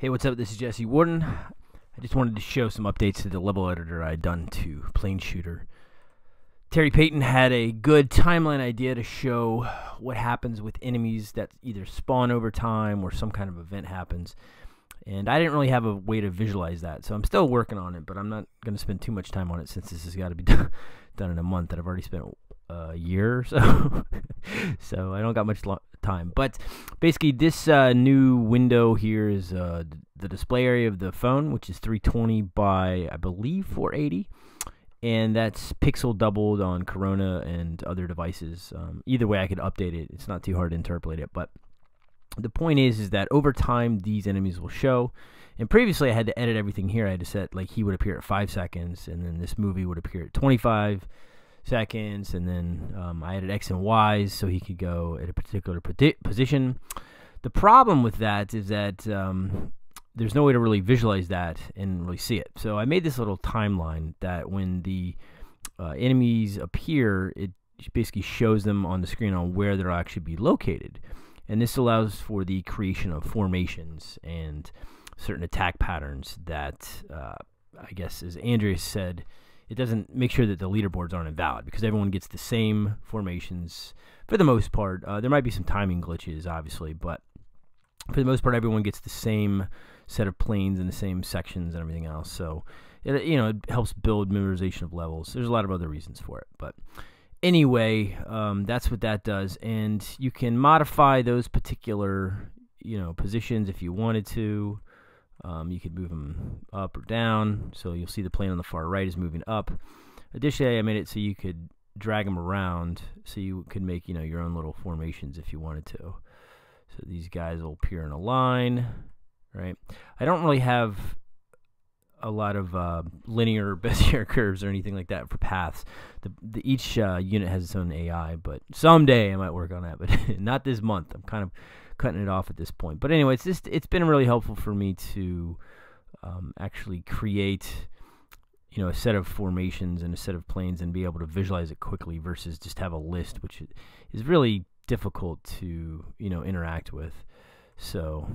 Hey, what's up? This is Jesse Warden. I just wanted to show some updates to the level editor I had done to Plane Shooter. Terry Payton had a good timeline idea to show what happens with enemies that either spawn over time or some kind of event happens. And I didn't really have a way to visualize that. So I'm still working on it, but I'm not going to spend too much time on it since this has got to be done, in a month that I've already spent uh, a year or so. so I don't got much time. But basically, this uh, new window here is uh, the display area of the phone, which is 320 by, I believe, 480 and that's pixel doubled on Corona and other devices. Um, either way, I could update it. It's not too hard to interpolate it, but the point is is that over time these enemies will show and previously i had to edit everything here i had to set like he would appear at five seconds and then this movie would appear at 25 seconds and then um, i added x and y's so he could go at a particular position the problem with that is that um, there's no way to really visualize that and really see it so i made this little timeline that when the uh, enemies appear it basically shows them on the screen on where they'll actually be located and this allows for the creation of formations and certain attack patterns that, uh, I guess, as Andreas said, it doesn't make sure that the leaderboards aren't invalid because everyone gets the same formations for the most part. Uh, there might be some timing glitches, obviously, but for the most part, everyone gets the same set of planes and the same sections and everything else. So, it, you know, it helps build memorization of levels. There's a lot of other reasons for it, but anyway, um, that's what that does, and you can modify those particular you know positions if you wanted to. Um, you could move them up or down. So you'll see the plane on the far right is moving up. Additionally, I made it so you could drag them around, so you could make you know your own little formations if you wanted to. So these guys will appear in a line, right? I don't really have a lot of uh, linear Bezier curves or anything like that for paths. The, the each uh, unit has its own AI, but someday I might work on that, but not this month. I'm kind of cutting it off at this point. But anyway, it's just it's been really helpful for me to um, actually create you know a set of formations and a set of planes and be able to visualize it quickly versus just have a list, which is really difficult to you know interact with. So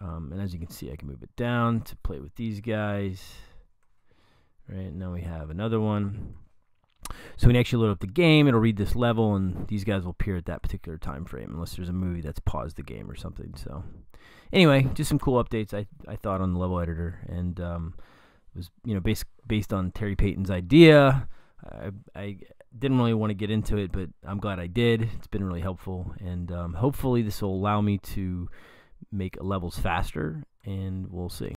um, and as you can see, I can move it down to play with these guys. Right now we have another one. So when you actually load up the game, it'll read this level, and these guys will appear at that particular time frame, unless there's a movie that's paused the game or something. So anyway, just some cool updates I, I thought on the level editor, and um, it was you know based based on Terry Payton's idea. I, I didn't really want to get into it, but I'm glad I did. It's been really helpful, and um, hopefully this will allow me to make levels faster, and we'll see.